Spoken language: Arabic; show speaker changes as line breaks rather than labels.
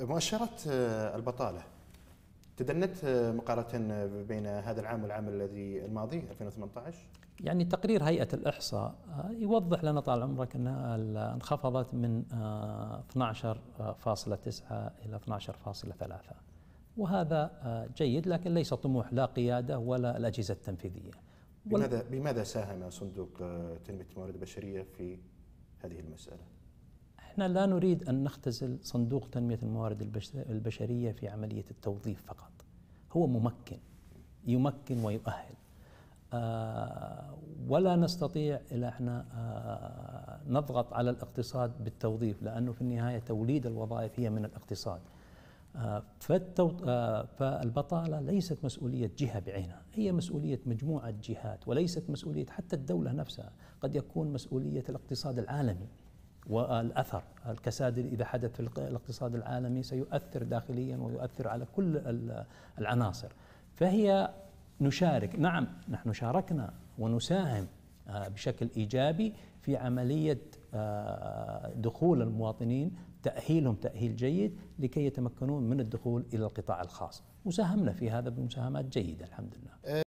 مؤشرات آه، البطاله تدنت آه، مقارنه آه، بين هذا العام والعام الذي الماضي 2018
يعني تقرير هيئه الاحصاء يوضح لنا طال عمرك انها انخفضت من 12.9 الى 12.3 وهذا جيد لكن ليس طموح لا قياده
ولا الاجهزه التنفيذيه بماذا بماذا ساهم صندوق تنميه الموارد البشريه في هذه المساله؟
احنا لا نريد أن نختزل صندوق تنمية الموارد البشرية في عملية التوظيف فقط هو ممكن يمكن ويؤهل آه ولا نستطيع إلى احنا آه نضغط على الاقتصاد بالتوظيف لأنه في النهاية توليد الوظائف هي من الاقتصاد آه،, آه فالبطالة ليست مسؤولية جهة بعينها هي مسؤولية مجموعة جهات وليست مسؤولية حتى الدولة نفسها قد يكون مسؤولية الاقتصاد العالمي والأثر الكساد إذا حدث في الاقتصاد العالمي سيؤثر داخليا ويؤثر على كل العناصر فهي نشارك نعم نحن شاركنا ونساهم آه، بشكل إيجابي في عملية آه، دخول المواطنين تأهيلهم تأهيل جيد لكي يتمكنون من الدخول إلى القطاع الخاص وساهمنا في هذا بمساهمات جيدة الحمد لله